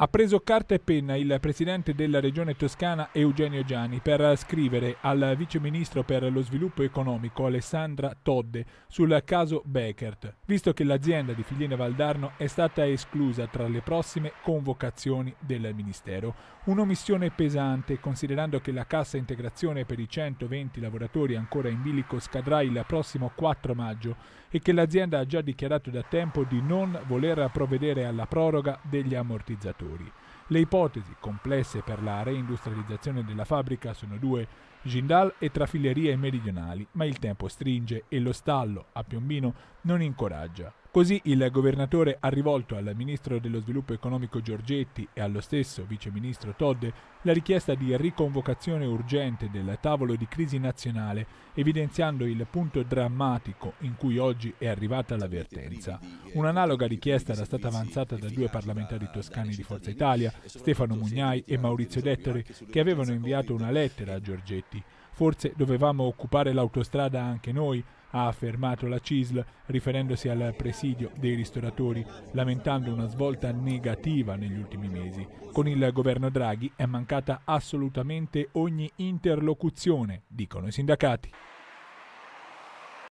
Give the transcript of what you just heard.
Ha preso carta e penna il presidente della regione toscana Eugenio Gianni per scrivere al vice ministro per lo sviluppo economico Alessandra Todde sul caso Beckert, visto che l'azienda di Filiene Valdarno è stata esclusa tra le prossime convocazioni del ministero. Un'omissione pesante considerando che la cassa integrazione per i 120 lavoratori ancora in bilico scadrà il prossimo 4 maggio e che l'azienda ha già dichiarato da tempo di non voler provvedere alla proroga degli ammortizzatori ulteriori. Le ipotesi complesse per la reindustrializzazione della fabbrica sono due, Gindal e trafilerie meridionali, ma il tempo stringe e lo stallo a Piombino non incoraggia. Così il governatore ha rivolto al ministro dello sviluppo economico Giorgetti e allo stesso viceministro Todde la richiesta di riconvocazione urgente del tavolo di crisi nazionale, evidenziando il punto drammatico in cui oggi è arrivata l'avvertenza. Un'analoga richiesta era stata avanzata da due parlamentari toscani di Forza Italia, Stefano Mugnai e Maurizio Dettore, che avevano inviato una lettera a Giorgetti Forse dovevamo occupare l'autostrada anche noi, ha affermato la CISL riferendosi al presidio dei ristoratori, lamentando una svolta negativa negli ultimi mesi. Con il governo Draghi è mancata assolutamente ogni interlocuzione, dicono i sindacati.